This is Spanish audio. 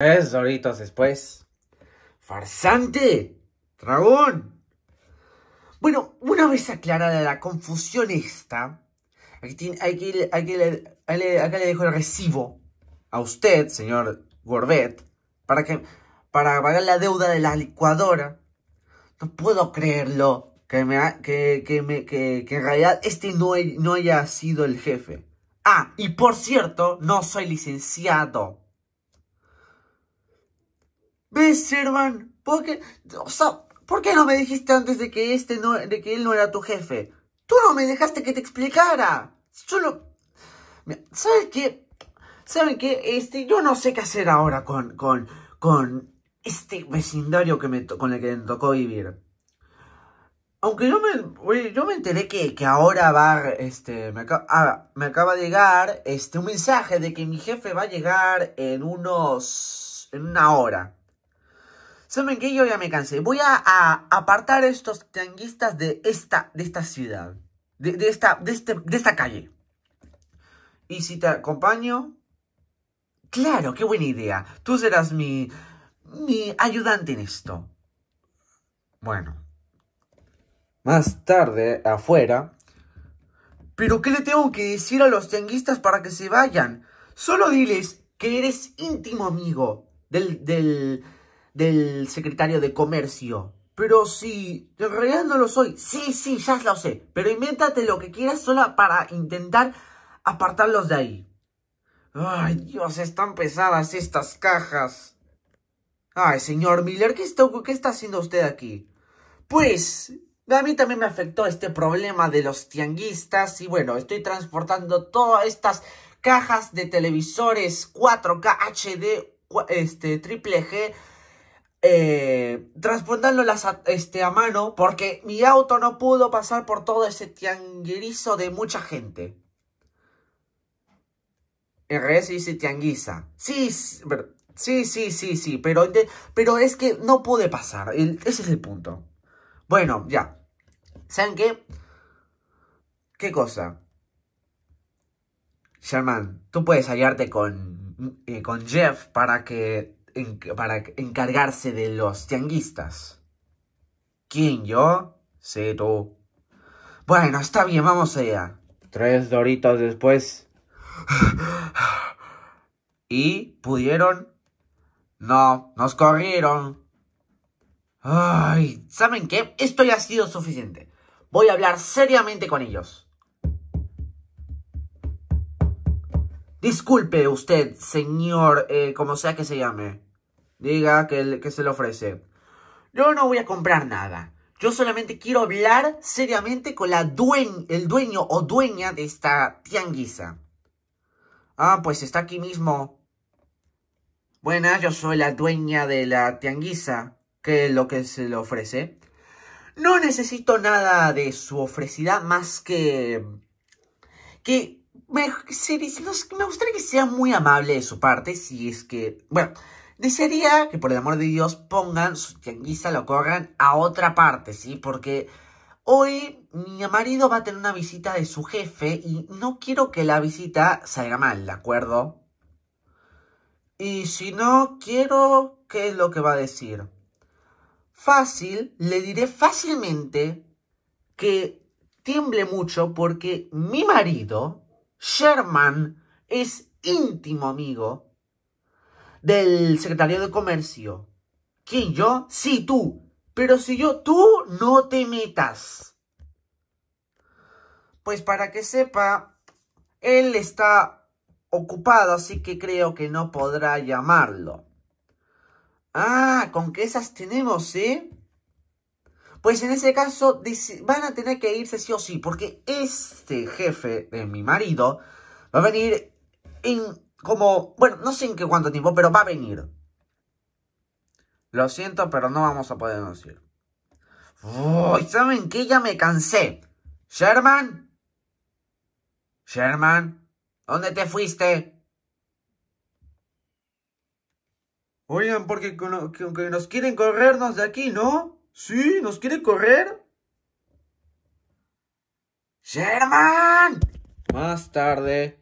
Tres pues, horitos después. ¡Farsante! ¡Dragón! Bueno, una vez aclarada la confusión esta, aquí, le dejo el recibo a usted, señor Gorbet, para, que, para pagar la deuda de la licuadora. No puedo creerlo, que, me que, me, en realidad este no haya sido el jefe. Ah, y por cierto, no soy licenciado. ¿Ves, Sherman? ¿Por qué, no me dijiste antes de que, este no, de que él no era tu jefe? Tú no me dejaste que te explicara. Yo ¿Sabes qué? ¿Saben qué? Este, yo no sé qué hacer ahora con, con, con este vecindario que me, con el que me tocó vivir. Aunque yo me, yo me enteré que, ahora va, este, me, acaba, ah, me acaba de llegar, este, un mensaje de que mi jefe va a llegar en unos, en una hora. ¿Saben que Yo ya me cansé. Voy a, a apartar estos tianguistas de esta, de esta ciudad. De, esta, este, de esta calle. Y si te acompaño... Claro, qué buena idea. Tú serás mi... mi ayudante en esto. Bueno. Más tarde, afuera... ¿Pero qué le tengo que decir a los tianguistas para que se vayan? Solo diles que eres íntimo amigo del... del del secretario de Comercio. Pero si en realidad no lo soy. Sí, sí, ya lo sé. Pero invéntate lo que quieras sola para intentar apartarlos de ahí. Ay, Dios, están pesadas estas cajas. Ay, señor Miller, ¿qué está, qué está haciendo usted aquí? Pues, a mí también me afectó este problema de los tianguistas y bueno, estoy transportando todas estas cajas de televisores 4K HD, este, triple G, eh, a, este, a mano porque mi auto no pudo pasar por todo ese tianguirizo de mucha gente. En realidad se dice tianguiza. Sí, sí, sí, sí, sí, pero, pero es que no pude pasar. ese es el punto. Bueno, ya. ¿Saben qué? ¿Qué cosa? Sherman, tú puedes hallarte con, eh, con Jeff para que para encargarse de los tianguistas. ¿Quién, yo? Sí, tú. Bueno, está bien, vamos allá. Tres doritos después. ¿Y pudieron? No, nos corrieron. Ay, ¿saben qué? Esto ya ha sido suficiente. Voy a hablar seriamente con ellos. Disculpe usted, señor, eh, como sea que se llame. Diga que, que se le ofrece. Yo no voy a comprar nada. Yo solamente quiero hablar seriamente con la dueña el dueño o dueña de esta tianguisa. Ah, pues está aquí mismo. buena yo soy la dueña de la tianguisa. ¿Qué es lo que se le ofrece? No necesito nada de su ofrecida más que... que me, gustaría que sea muy amable de su parte, si es que, bueno, desearía que por el amor de Dios pongan su tianguisa, lo corran a otra parte, ¿sí? Porque hoy mi marido va a tener una visita de su jefe y no quiero que la visita salga mal, ¿de acuerdo? Y si no, quiero, ¿qué es lo que va a decir? Fácil, le diré fácilmente que tiemble mucho porque mi marido Sherman es íntimo amigo del secretario de Comercio. ¿Quién yo? Sí, tú. Pero si yo, tú no te metas. Pues para que sepa, él está ocupado, así que creo que no podrá llamarlo. Ah, con que esas tenemos, ¿eh? pues en ese caso van a tener que irse sí o sí, porque este jefe de mi marido va a venir en como, bueno, no sé en qué cuánto tiempo, pero va a venir. Lo siento, pero no vamos a poder decir. Uy, ¿saben qué? Ya me cansé. Sherman. Sherman, ¿dónde te fuiste? Oigan, porque nos quieren corrernos de aquí, ¿no? Sí, nos quiere correr. Sherman. Más tarde,